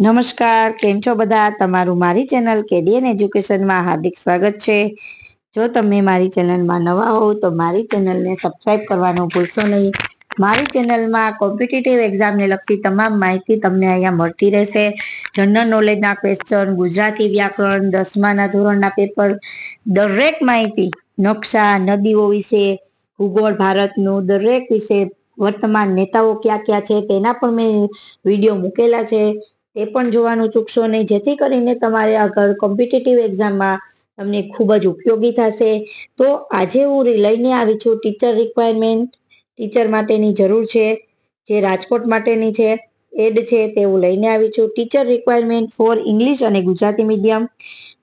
નમસ્કાર કેમ છો બધા તમારું મારી ચેનલ કેડીએન એજ્યુકેશનમાં હાર્દિક સ્વાગત છે જો તમે મારી ચેનલમાં નવા હોવ તો મારી ચેનલને સબસ્ક્રાઇબ કરવાનું ભૂલશો નહીં મારી ચેનલમાં કોમ્પિટિટિવ એક્ઝામને લગતી તમામ માહિતી તમને અહીંયા મળતી રહેશે જનરલ નોલેજના ક્વેશ્ચન ગુજરાતી વ્યાકરણ દસમાના ધોરણના પેપર દરેક માહિતી નકશા નદીઓ વિશે ભૂગોળ ભારતનું દરેક વિશે વર્તમાન નેતાઓ ક્યાં ક્યાં છે તેના પણ મેં વિડીયો મૂકેલા છે તે પણ જોવાનું ચૂકશો નહીં જેથી કરીને તમારે આગળ કોમ્પિટિટિવ એક્ઝામમાં તમને ખૂબ જ ઉપયોગી થશે તો આજે હું લઈને આવી છું ટીચર રિક્વાયરમેન્ટ ટીચર માટેની જરૂર છે જે રાજકોટ માટેની છે એડ છે તે હું લઈને આવી છું ટીચર રિક્વાયરમેન્ટ ફોર ઇંગ્લિશ અને Gujarati medium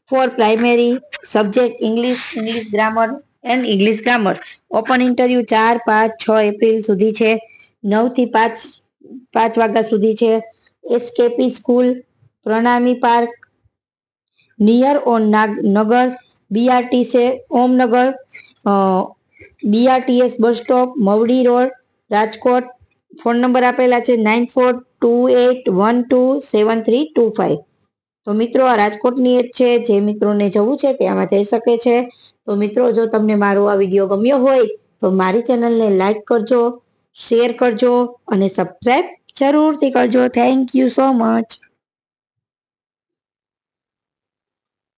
for primary subject English English grammar and English grammar open interview ચાર પાંચ છ એપ્રિલ સુધી છે નવથી પાંચ પાંચ વાગ્યા સુધી છે SKP school Pranami park near Om Nagar બીઆરટીસે Omnagar BRTS bus stop Mavdi road Rajkot phone number આપેલા છે nine four two eight one two seven three two five તો મિત્રો આ રાજકોટની એડ છે જે મિત્રોને જવું છે તે જઈ શકે છે તો મિત્રો જો તમને મારો આ વિડીયો ગમ્યો હોય તો મારી ચેનલને લાઈક કરજો શેર કરજો અને સબસ્ક્રાઈબ જરૂરથી કરજો થેન્ક યુ સો મચ